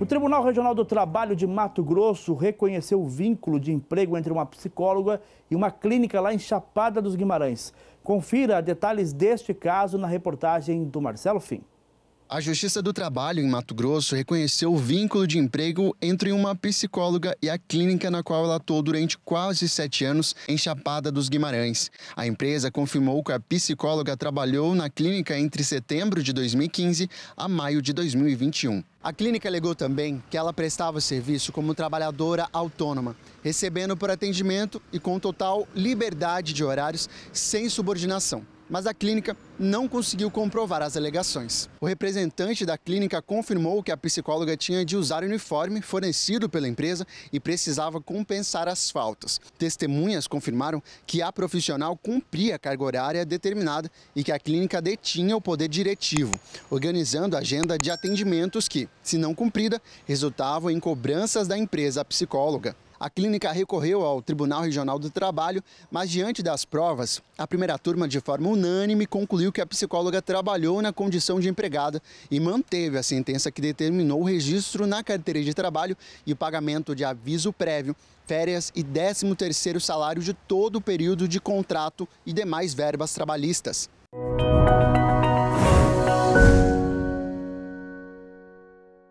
O Tribunal Regional do Trabalho de Mato Grosso reconheceu o vínculo de emprego entre uma psicóloga e uma clínica lá em Chapada dos Guimarães. Confira detalhes deste caso na reportagem do Marcelo Fim. A Justiça do Trabalho em Mato Grosso reconheceu o vínculo de emprego entre uma psicóloga e a clínica na qual ela atuou durante quase sete anos em Chapada dos Guimarães. A empresa confirmou que a psicóloga trabalhou na clínica entre setembro de 2015 a maio de 2021. A clínica alegou também que ela prestava serviço como trabalhadora autônoma, recebendo por atendimento e com total liberdade de horários, sem subordinação. Mas a clínica não conseguiu comprovar as alegações. O representante da clínica confirmou que a psicóloga tinha de usar o uniforme fornecido pela empresa e precisava compensar as faltas. Testemunhas confirmaram que a profissional cumpria a carga horária determinada e que a clínica detinha o poder diretivo, organizando a agenda de atendimentos que, se não cumprida, resultavam em cobranças da empresa psicóloga. A clínica recorreu ao Tribunal Regional do Trabalho, mas diante das provas, a primeira turma, de forma unânime, concluiu que a psicóloga trabalhou na condição de empregada e manteve a sentença que determinou o registro na carteira de trabalho e o pagamento de aviso prévio, férias e 13º salário de todo o período de contrato e demais verbas trabalhistas.